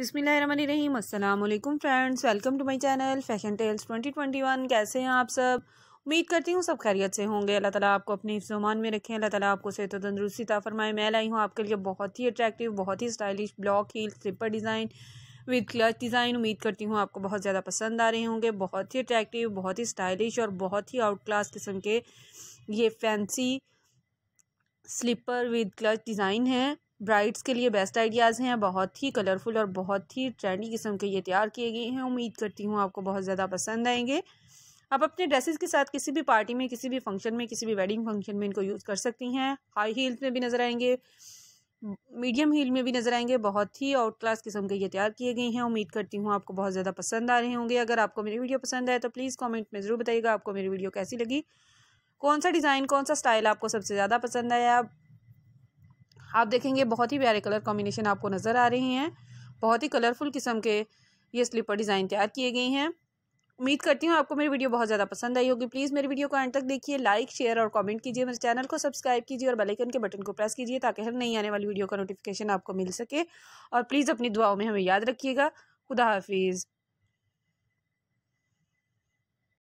बिसमीम अल्लाम friends welcome to my channel fashion tales 2021 कैसे हैं आप सब उम्मीद करती हूँ सब खैरियत से होंगे अल्लाह ताला आपको अपने जमान में रखें अल्लाह ताला आपको सेहत तंदरुस्ती फरमाए मैं लाई हूँ आपके लिए बहुत ही अट्रैक्टिव बहुत ही stylish block heel slipper design with clutch design उम्मीद करती हूँ आपको बहुत ज़्यादा पसंद आ रहे होंगे बहुत ही अट्रैक्टिव बहुत ही स्टाइलिश और बहुत ही आउट क्लास किस्म के ये fancy slipper with clutch design है ब्राइड्स के लिए बेस्ट आइडियाज़ हैं बहुत ही कलरफुल और बहुत ही ट्रेंडी किस्म के ये तैयार किए गए हैं उम्मीद करती हूँ आपको बहुत ज़्यादा पसंद आएंगे आप अपने ड्रेसेस के साथ किसी भी पार्टी में किसी भी फंक्शन में किसी भी वेडिंग फंक्शन में इनको यूज़ कर सकती हैं हाई हील्स में भी नज़र आएंगे मीडियम हील में भी नज़र आएंगे बहुत ही आउट क्लास किस्म के ये तैयार किए गए हैं उम्मीद करती हूँ आपको बहुत ज़्यादा पसंद आ रहे होंगे अगर आपको मेरी वीडियो पसंद आए तो प्लीज़ कॉमेंट में ज़रूर बताइएगा आपको मेरी वीडियो कैसी लगी कौन सा डिज़ाइन कौन सा स्टाइल आपको सबसे ज़्यादा पसंद आया आप देखेंगे बहुत ही प्यारे कलर कॉम्बिनेशन आपको नज़र आ रही हैं बहुत ही कलरफुल किस्म के ये स्लीपर डिज़ाइन तैयार किए गए हैं उम्मीद करती हूँ आपको मेरी वीडियो बहुत ज़्यादा पसंद आई होगी प्लीज़ मेरी वीडियो को एंड तक देखिए लाइक शेयर और कमेंट कीजिए मेरे चैनल को सब्सक्राइब कीजिए और बेल आइकन के बटन को प्रेस कीजिए ताकि हर नई आने वाली वीडियो का नोटिफिकेशन आपको मिल सके और प्लीज़ अपनी दुआओं में हमें याद रखिएगा खुदा हाफिज़